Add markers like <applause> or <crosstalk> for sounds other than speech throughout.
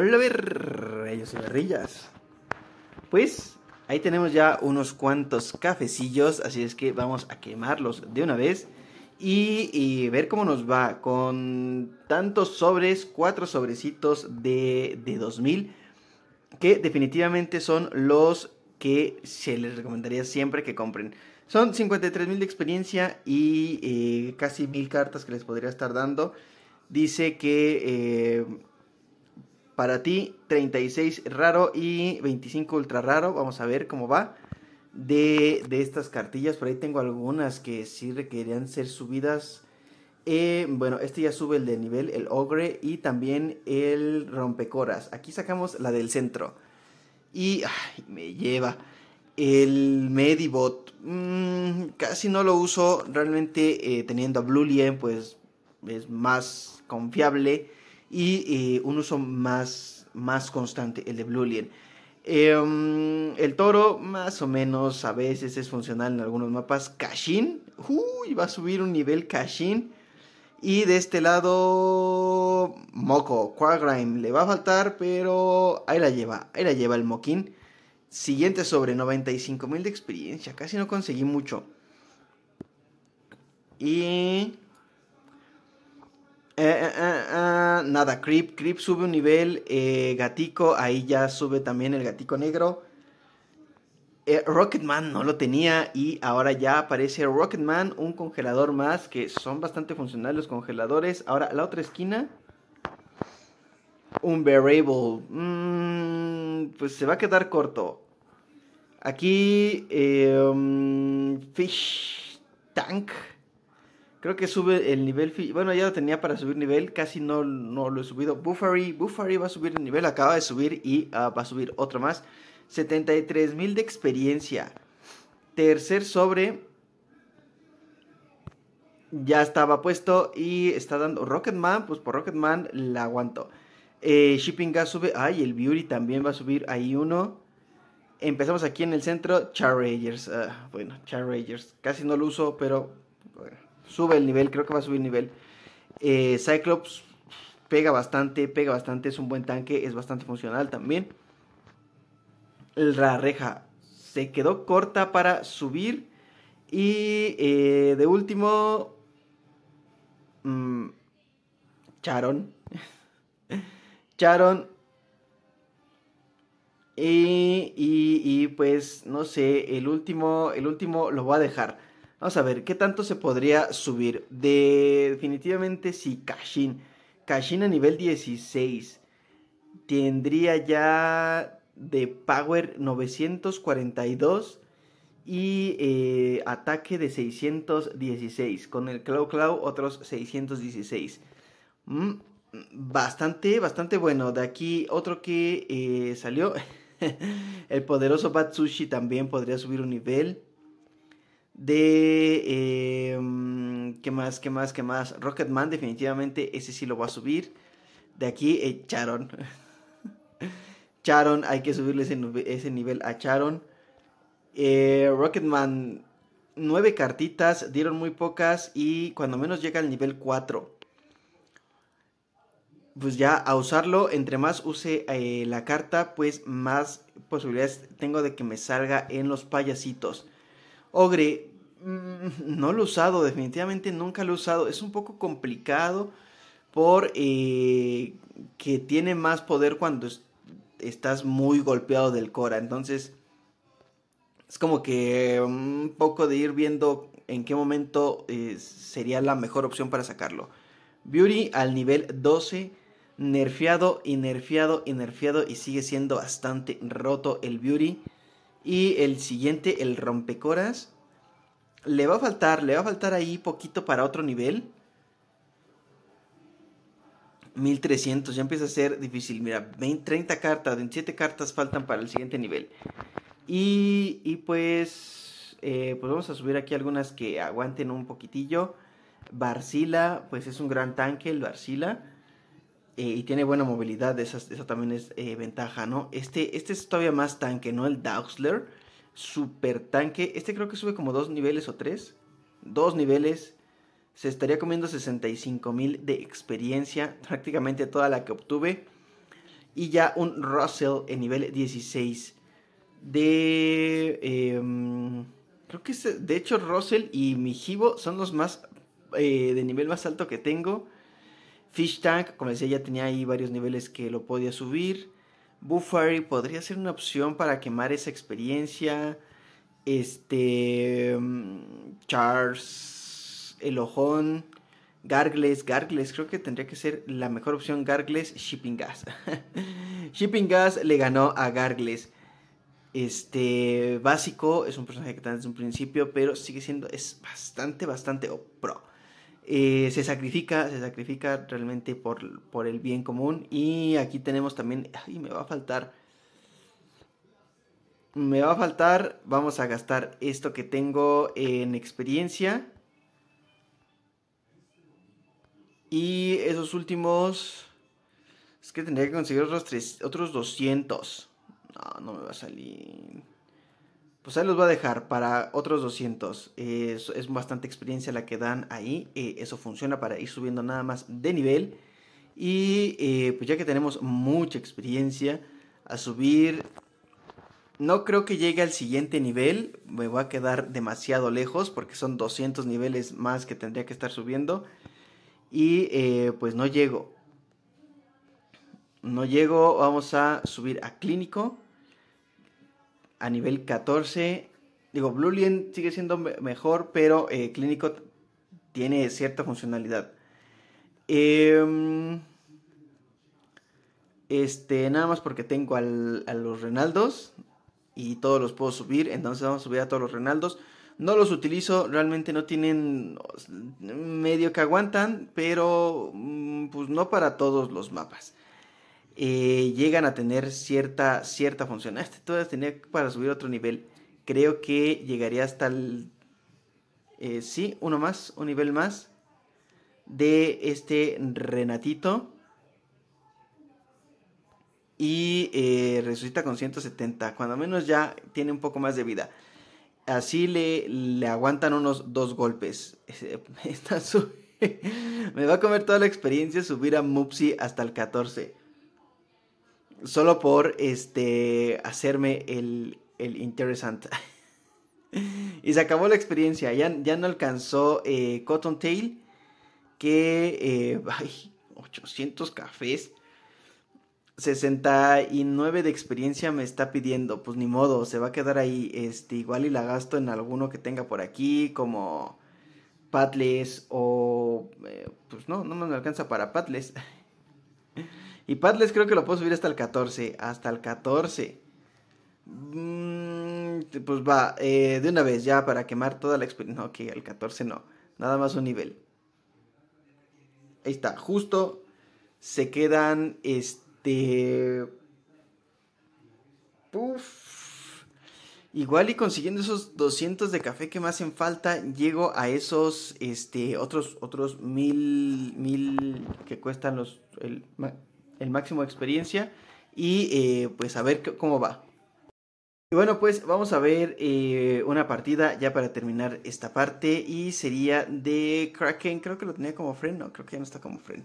ver ellos y barrillas! Pues ahí tenemos ya unos cuantos cafecillos, así es que vamos a quemarlos de una vez y, ver cómo nos va con tantos sobres, cuatro sobrecitos de, de 2000, que definitivamente son los que se les recomendaría siempre que compren. Son 53.000 de experiencia y eh, casi mil cartas que les podría estar dando. Dice que eh, para ti, 36 raro y 25 ultra raro. Vamos a ver cómo va. De, estas cartillas, por ahí tengo algunas que sí requerían ser subidas. Eh, bueno, este ya sube el de nivel, el ogre y también el rompecoras. Aquí sacamos la del centro. Y me lleva el Medibot. Mm, casi no lo uso. Realmente eh, teniendo a Blue pues es más confiable y eh, un uso más, más constante, el de Blue Lion em, el toro, más o menos, a veces es funcional en algunos mapas. Kashin, uy, va a subir un nivel Kashin. Y de este lado, Moco, Quagrime. le va a faltar, pero ahí la lleva, ahí la lleva el Mokin. Siguiente sobre 95.000 de experiencia, casi no conseguí mucho. Y eh, eh, eh, nada, Creep. Creep sube un nivel. gatico, ahí ya sube también el gatico negro. Rocketman no lo tenía y ahora ya aparece Rocketman, un congelador más que son bastante funcionales los congeladores. Ahora, la otra esquina, un variable. Mm, pues se va a quedar corto. Aquí, um, Fish Tank. Creo que sube el nivel. Bueno, ya lo tenía para subir nivel. Casi no, no lo he subido. buffery buffery va a subir el nivel. Acaba de subir y ah, va a subir otro más. 73.000 de experiencia. Tercer sobre. Ya estaba puesto y está dando Rocketman. Pues por Rocketman la aguanto. Eh, Shipping Gas sube. Ay, el Beauty también va a subir ahí uno. Empezamos aquí en el centro. Char Rangers. Ah, bueno, Char Rangers. Casi no lo uso, pero sube el nivel, creo que va a subir el nivel. Eh, Cyclops pega bastante, pega bastante, es un buen tanque, es bastante funcional también. La reja se quedó corta para subir. Y eh, de último, mm, Charon. <laughs> Charon. Y, y, pues, no sé, el último, el último lo voy a dejar. Vamos a ver, ¿qué tanto se podría subir? definitivamente sí, Kashin. Kashin a nivel 16. Tendría ya de Power 942 y eh, ataque de 616. Con el cloud Claw, otros 616. Mm, bastante, bastante bueno. De aquí otro que eh, salió. <laughs> el poderoso Batsushi también podría subir un nivel de... Em, ¿Qué más? ¿Qué más? ¿Qué más? Rocketman definitivamente ese sí lo va a subir. De aquí eh, Charon. <laughs> Charon, hay que subirle ese, ese nivel a Charon. Eh, Rocketman, nueve cartitas, dieron muy pocas y cuando menos llega al nivel 4. Pues ya a usarlo, entre más use eh, la carta, pues más posibilidades tengo de que me salga en los payasitos. Ogre, mm, no lo he usado, definitivamente nunca lo he usado. Es un poco complicado por eh, que tiene más poder cuando estás muy golpeado del Cora. Entonces, es como que un mm, poco de ir viendo en qué momento eh, sería la mejor opción para sacarlo. Beauty al nivel 12, nerfeado y nerfeado y nerfeado y sigue siendo bastante roto el Beauty. Y el siguiente, el rompecoras. Le va a faltar, le va a faltar ahí poquito para otro nivel. 1300, ya empieza a ser difícil. Mira, 20, 30 cartas, 27 cartas faltan para el siguiente nivel. Y, y pues, eh, pues vamos a subir aquí algunas que aguanten un poquitillo. Barcila, pues es un gran tanque el Barcila. Eh, y tiene buena movilidad, esa, esa también es eh, ventaja, ¿no? Este, este es todavía más tanque, ¿no? El douxler super tanque. Este creo que sube como dos niveles o tres. Dos niveles. Se estaría comiendo 65 mil de experiencia, prácticamente toda la que obtuve. Y ya un Russell en nivel 16 de... Em, creo que de hecho Russell y mi Jibo son los más... Eh, de nivel más alto que tengo. Fish Tank, como decía, ya tenía ahí varios niveles que lo podía subir. Buffery podría ser una opción para quemar esa experiencia. Este. Mm, Charles. El Ojón. Gargles, Gargles, creo que tendría que ser la mejor opción. Gargles, Shipping Gas. <laughs> Shipping Gas le ganó a Gargles. Este básico es un personaje que está desde un principio, pero sigue siendo es bastante, bastante pro. Eh, se sacrifica, se sacrifica realmente por, el bien común. Y aquí tenemos también, ay, me va a faltar, me va a faltar, vamos a gastar esto que tengo en experiencia. Y esos últimos, es que tendría que conseguir otros, otros 200. No, no me va a salir. Pues ahí los voy a dejar para otros 200. es, bastante experiencia la que dan ahí. Eh, eso funciona para ir subiendo nada más de nivel. Y eh, pues ya que tenemos mucha experiencia a subir, no creo que llegue al siguiente nivel. Me voy a quedar demasiado lejos porque son 200 niveles más que tendría que estar subiendo. Y eh, pues no llego. No llego, vamos a subir a clínico a nivel 14. Digo, Blue Lien sigue siendo mejor, pero eh, Clínico tiene cierta funcionalidad. Em, este, nada más porque tengo a los Renaldos y todos los puedo subir, entonces vamos a subir a todos los Renaldos. No los utilizo, realmente no tienen medio que aguantan, pero mm, pues no para todos los mapas. Eh, llegan a tener cierta, cierta función. Ah, este todavía tenía para subir otro nivel. Creo que llegaría hasta el... Eh, sí, uno más, un nivel más. De este Renatito. Y eh, resucita con 170. Cuando menos ya tiene un poco más de vida. Así le, le aguantan unos dos golpes. <laughs> <laughs> Me va a comer toda la experiencia subir a Mupsi hasta el 14 Solo por este hacerme el, el interesante. <laughs> y se acabó la experiencia. Ya, ya no alcanzó eh, Cotton Tail... Que. Eh, ay, 800 cafés. 69 de experiencia me está pidiendo. Pues ni modo, se va a quedar ahí. Este, igual y la gasto en alguno que tenga por aquí. Como. Patles o. Eh, pues no, no me alcanza para Patles. <laughs> Y Padles creo que lo puedo subir hasta el 14. Hasta el 14. Mm, pues va, eh, de una vez ya para quemar toda la experiencia. No, que el 14 no. Nada más un nivel. Ahí está, justo. Se quedan, este... Puff. Igual y consiguiendo esos 200 de café que me hacen falta, llego a esos, este, otros, otros mil, mil que cuestan los el máximo de experiencia y eh, pues a ver cómo va. Y bueno, pues vamos a ver eh, una partida ya para terminar esta parte y sería de Kraken, creo que lo tenía como friend, no, creo que ya no está como friend.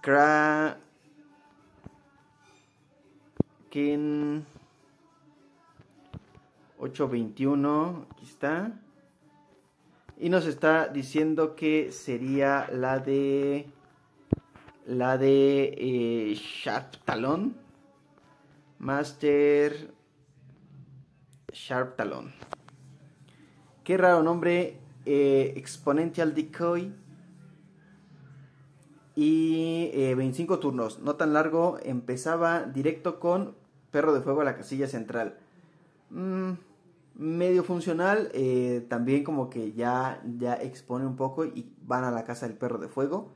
Kraken 821, aquí está. Y nos está diciendo que sería la de la de eh, Sharp Talón, Master Sharp Talón. Qué raro nombre, eh, Exponential Decoy y 25 eh, turnos, no tan largo, empezaba directo con Perro de Fuego a la casilla central. Mm, medio funcional, también como que ya, ya expone un poco y van a la casa del Perro de Fuego.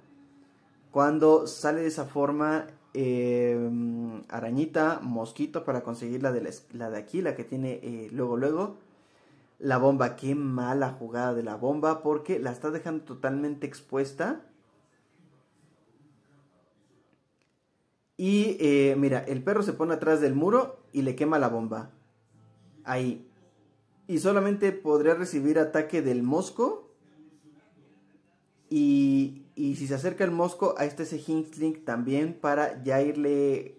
Cuando sale de esa forma, em, arañita, mosquito para conseguir la de, la, de aquí, la que tiene eh, luego, luego. La bomba, qué mala jugada de la bomba porque la está dejando totalmente expuesta. Y eh, mira, el perro se pone atrás del muro y le quema la bomba. Ahí. Y solamente podría recibir ataque del mosco. Y y si se acerca el Mosco, a este ese también para ya irle...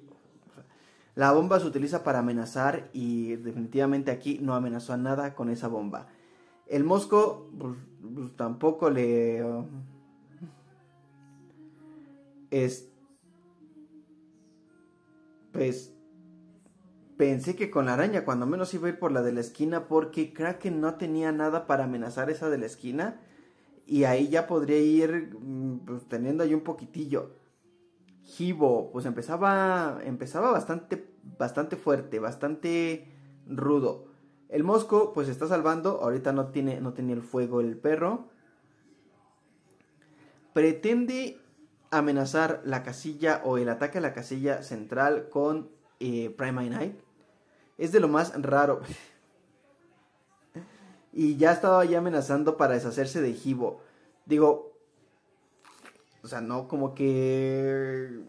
La bomba se utiliza para amenazar y definitivamente aquí no amenazó a nada con esa bomba. El Mosco pues, pues, tampoco le... Es... Pues... Pensé que con la araña, cuando menos iba a ir por la de la esquina, porque que no tenía nada para amenazar esa de la esquina. Y ahí ya podría ir mm, pues, teniendo ahí un poquitillo. gibo pues empezaba, empezaba bastante, bastante fuerte, bastante rudo. El Mosco, pues está salvando. Ahorita no tiene, no el fuego el perro. Pretende amenazar la casilla o el ataque a la casilla central con eh, Prime Night. Es de lo más raro. <laughs> Y ya estaba ya amenazando para deshacerse de Hibo. Digo, o sea, no, como que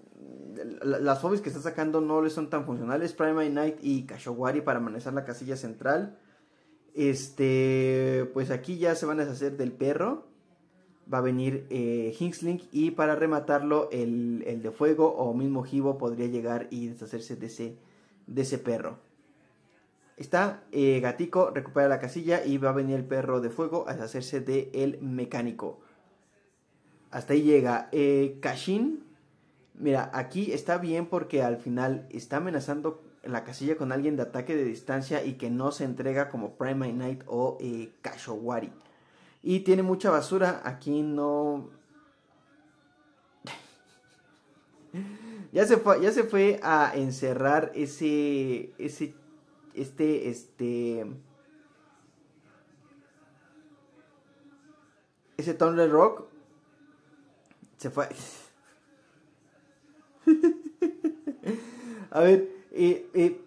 las fobias que está sacando no le son tan funcionales. Prime Knight y Kashowari para manejar la casilla central. Este, pues aquí ya se van a deshacer del perro. Va a venir eh, y para rematarlo el, de fuego o mismo Hibo podría llegar y deshacerse de ese, de ese perro. Está eh, Gatico, recupera la casilla y va a venir el perro de fuego a deshacerse de el mecánico. Hasta ahí llega eh, Kashin. Mira, aquí está bien porque al final está amenazando la casilla con alguien de ataque de distancia y que no se entrega como Prime Knight o eh, Kashowari. Y tiene mucha basura, aquí no... <laughs> ya, se fue, ya se fue a encerrar ese, ese este, este... Ese Thunder Rock se fue. <laughs> A ver, eh, eh,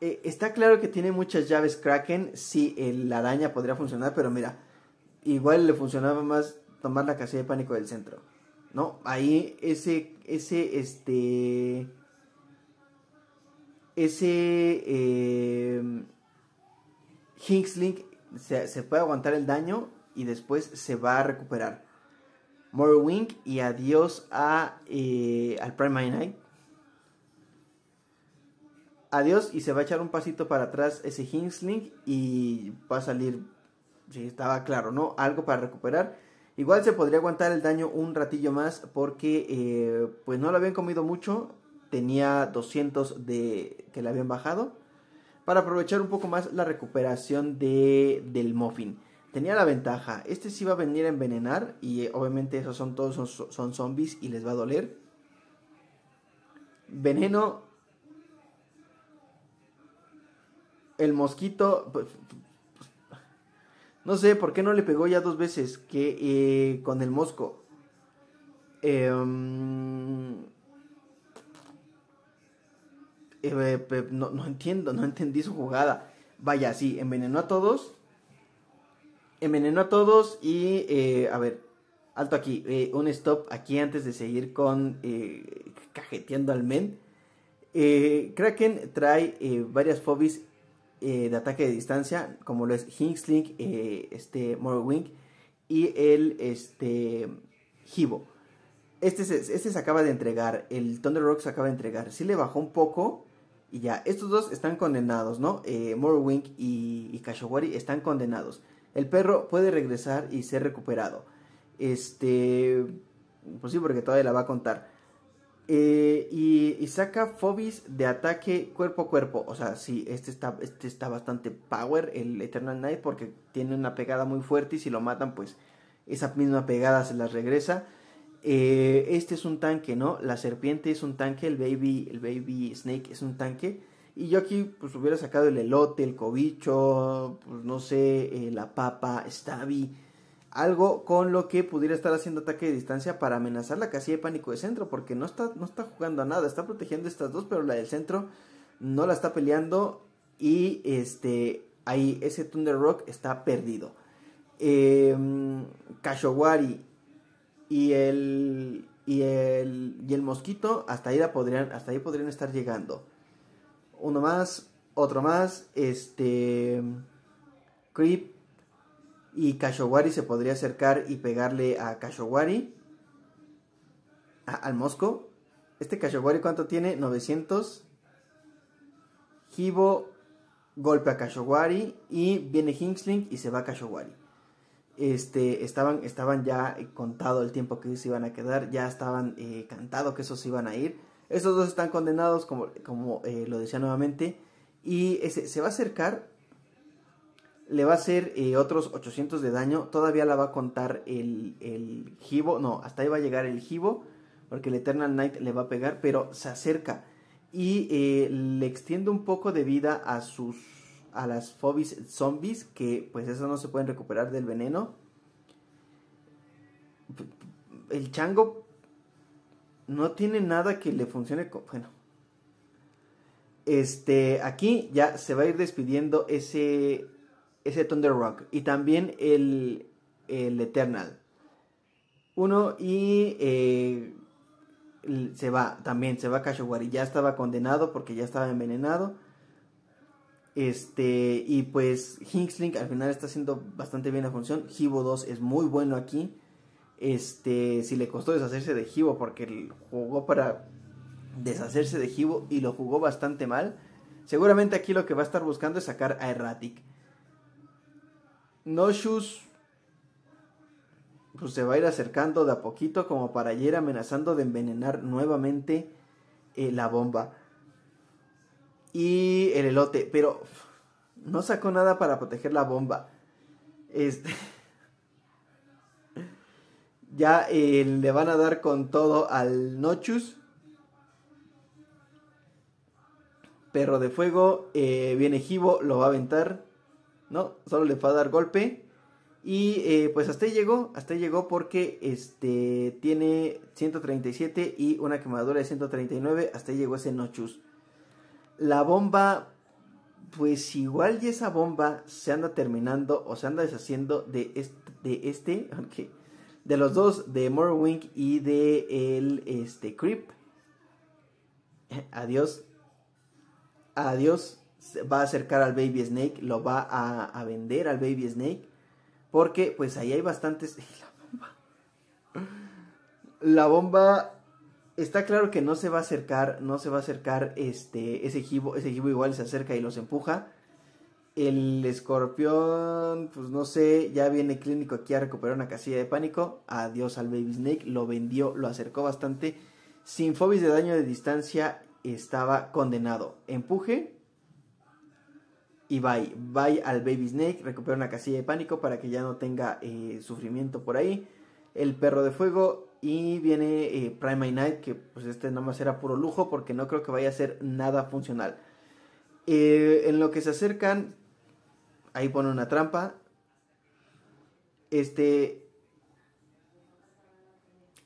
eh, está claro que tiene muchas llaves Kraken. Sí, la araña podría funcionar, pero mira, igual le funcionaba más tomar la casilla de pánico del centro. ¿No? Ahí ese, ese, este ese eh, Hinkslink se, puede aguantar el daño y después se va a recuperar. Morrowind y adiós a, eh, al Prime Night. Adiós y se va a echar un pasito para atrás ese Hinkslink. y va a salir, si estaba claro, ¿no? Algo para recuperar. Igual se podría aguantar el daño un ratillo más porque eh, pues no lo habían comido mucho tenía 200 de que le habían bajado para aprovechar un poco más la recuperación de, del Muffin. Tenía la ventaja, este sí va a venir a envenenar y eh, obviamente esos son todos son, zombies y les va a doler. Veneno. El mosquito. Pues, no sé por qué no le pegó ya dos veces que eh, con el mosco. Eh, Eh, no, entiendo, no entendí su jugada. Vaya, sí, envenenó a todos. Envenenó a todos y, eh, a ver, alto aquí, eh, un stop aquí antes de seguir con cajeteando al men. Kraken trae varias fobis de ataque de distancia, como lo es hinxlink este morrowing y el este Hibo. Este se, este se acaba de entregar, el Thunder Rock se acaba de entregar. Sí le bajó un poco, y ya, estos dos están condenados, ¿no? Eh, Morrowind y, y están condenados. El perro puede regresar y ser recuperado. Este. Pues sí, porque todavía la va a contar. Eh, y, saca Phobis de ataque cuerpo a cuerpo. O sea, sí, este está, este está bastante power, el Eternal Knight, porque tiene una pegada muy fuerte y si lo matan, pues esa misma pegada se la regresa. Eh, este es un tanque, ¿no? La serpiente es un tanque, el baby, el baby snake es un tanque. Y yo aquí pues hubiera sacado el elote, el cobicho, pues no sé, eh, la papa, stabi. Algo con lo que pudiera estar haciendo ataque de distancia para amenazar la casilla de pánico de centro. Porque no está, no está jugando a nada, está protegiendo estas dos, pero la del centro no la está peleando. Y este, ahí ese Thunder Rock está perdido. Eh, y el, y el, y el mosquito hasta ahí, podrían, hasta ahí podrían estar llegando. Uno más, otro más, este... Creep y Kashowari se podría acercar y pegarle a Kashowari. al Mosco. Este Kashowari cuánto tiene? 900. Hibo golpe a Kashowari y viene hinksling y se va a Kashowari este, estaban, estaban ya eh, contado el tiempo que se iban a quedar, ya estaban eh, cantado que esos iban a ir. Esos dos están condenados, como, como eh, lo decía nuevamente, y se va a acercar, le va a hacer otros 800 de daño, todavía la va a contar el, el Gibo, no, hasta ahí va a llegar el Gibo, porque el Eternal Knight le va a pegar, pero se acerca y le extiende un poco de vida a sus a las fobis zombies, que pues eso no se pueden recuperar del veneno. El chango no tiene nada que le funcione Bueno. Este, aquí ya se va a ir despidiendo ese, ese Thunder Rock. Y también el, el Eternal. Uno y eh, se va, también se va a Ya estaba condenado porque ya estaba envenenado este, y pues Hinxlink al final está haciendo bastante bien la función. Hibo 2 es muy bueno aquí. Este, si le costó deshacerse de Hibo porque jugó para deshacerse de Hibo y lo jugó bastante mal. Seguramente aquí lo que va a estar buscando es sacar a Erratic. No pues, se va a ir acercando de a poquito como para ir amenazando de envenenar nuevamente eh, la bomba y el elote, pero no sacó nada para proteger la bomba. Este. <laughs> Ya eh, le van a dar con todo al Nochus. Perro de fuego. Eh, viene Jibo, lo va a aventar. ¿No? Solo le va a dar golpe. Y eh, pues hasta ahí llegó. Hasta ahí llegó porque este, tiene 137 y una quemadura de 139. Hasta ahí llegó ese Nochus la bomba, pues igual y esa bomba se anda terminando o se anda deshaciendo de este, de este, <laughs> de los dos, de Morrowind y de el, este, Creep. Adiós. Adiós. Va a acercar al Baby Snake, lo va a, a vender al Baby Snake. Porque pues ahí hay bastantes... <laughs> La bomba. La bomba está claro que no se va a acercar, no se va a acercar este, ese equipo, ese equipo igual se acerca y los empuja. El escorpión, pues no sé, ya viene clínico aquí a recuperar una casilla de pánico. Adiós al Baby Snake, lo vendió, lo acercó bastante. Sin fobis de daño de distancia estaba condenado. Empuje y bye. Bye al Baby Snake, recupera una casilla de pánico para que ya no tenga eh, sufrimiento por ahí. El perro de fuego y viene eh, Prime Night, que pues este nada más era puro lujo porque no creo que vaya a ser nada funcional. Eh, en lo que se acercan, ahí pone una trampa. Este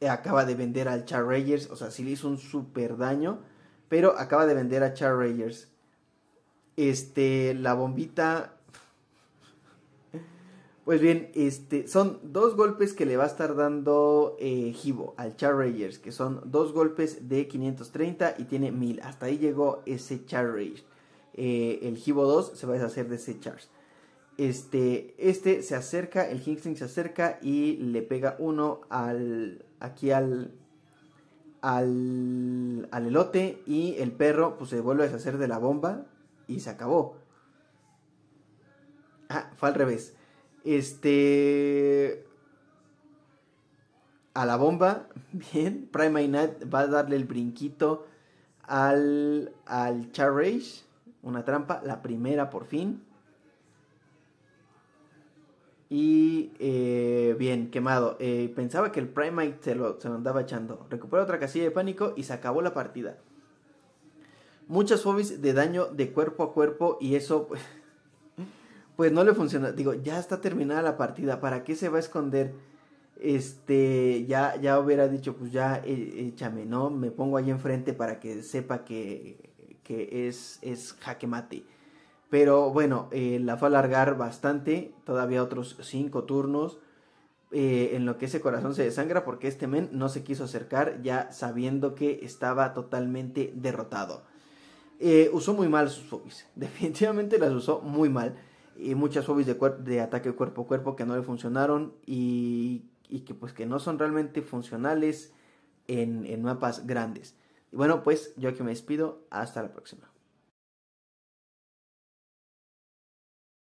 acaba de vender al Char Rangers, o sea, sí le hizo un super daño, pero acaba de vender a Char Rangers. Este, la bombita pues bien, este, son dos golpes que le va a estar dando eh, al Char Rangers, que son dos golpes de 530 y tiene 1000. Hasta ahí llegó ese Char eh, el Hibo 2 se va a deshacer de ese Char. Este, este se acerca, el Kingston se acerca y le pega uno al, aquí al, al, al elote y el perro pues, se vuelve a deshacer de la bomba y se acabó. Ah, fue al revés este. A la bomba, <laughs> bien. Prime Knight va a darle el brinquito al, al Charrage. Una trampa, la primera por fin. Y eh, bien, quemado. Eh, pensaba que el Primate se lo, se lo andaba echando. Recupera otra casilla de pánico y se acabó la partida. Muchas fobis de daño de cuerpo a cuerpo y eso <laughs> pues no le funciona. Digo, ya está terminada la partida, ¿para qué se va a esconder? Este, ya, ya hubiera dicho, pues ya eh, échame, ¿no? Me pongo ahí enfrente para que sepa que, que es, es jaque mate. Pero bueno, eh, la fue a alargar bastante, todavía otros cinco turnos. Eh, en lo que ese corazón se desangra porque este men no se quiso acercar ya sabiendo que estaba totalmente derrotado. usó muy mal sus fobies, <laughs> definitivamente las usó muy mal y muchas hobbies de, de ataque cuerpo a cuerpo que no le funcionaron y, que pues que no son realmente funcionales en, en mapas grandes. Y bueno, pues yo aquí me despido, hasta la próxima.